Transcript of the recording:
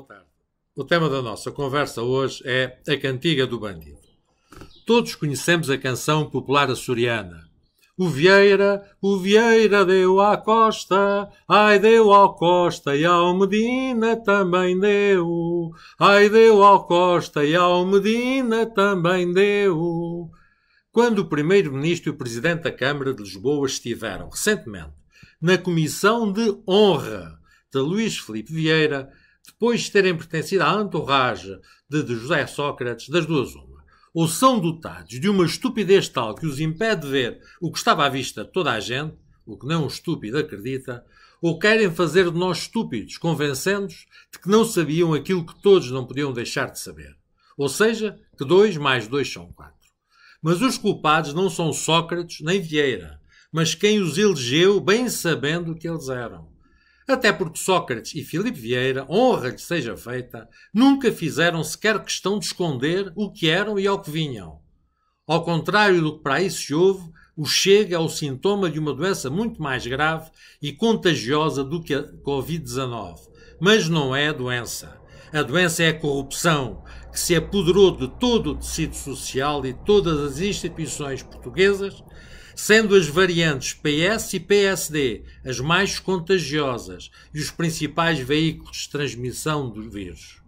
Boa tarde. O tema da nossa conversa hoje é a cantiga do bandido. Todos conhecemos a canção popular açoriana. O Vieira, o Vieira deu à Costa, ai deu ao Costa e ao Medina também deu. Ai deu ao Costa e ao Medina também deu. Quando o Primeiro-Ministro e o Presidente da Câmara de Lisboa estiveram, recentemente, na Comissão de Honra de Luís Felipe Vieira, depois de terem pertencido à entorragem de, de José Sócrates, das duas uma ou são dotados de uma estupidez tal que os impede de ver o que estava à vista de toda a gente, o que nem um estúpido acredita, ou querem fazer de nós estúpidos, convencendo-nos de que não sabiam aquilo que todos não podiam deixar de saber. Ou seja, que dois mais dois são quatro. Mas os culpados não são Sócrates nem Vieira, mas quem os elegeu bem sabendo o que eles eram. Até porque Sócrates e Filipe Vieira, honra que seja feita, nunca fizeram sequer questão de esconder o que eram e ao que vinham. Ao contrário do que para aí se houve, o chega é o sintoma de uma doença muito mais grave e contagiosa do que a Covid-19, mas não é doença. A doença é a corrupção que se apoderou de todo o tecido social e todas as instituições portuguesas, sendo as variantes PS e PSD as mais contagiosas e os principais veículos de transmissão do vírus.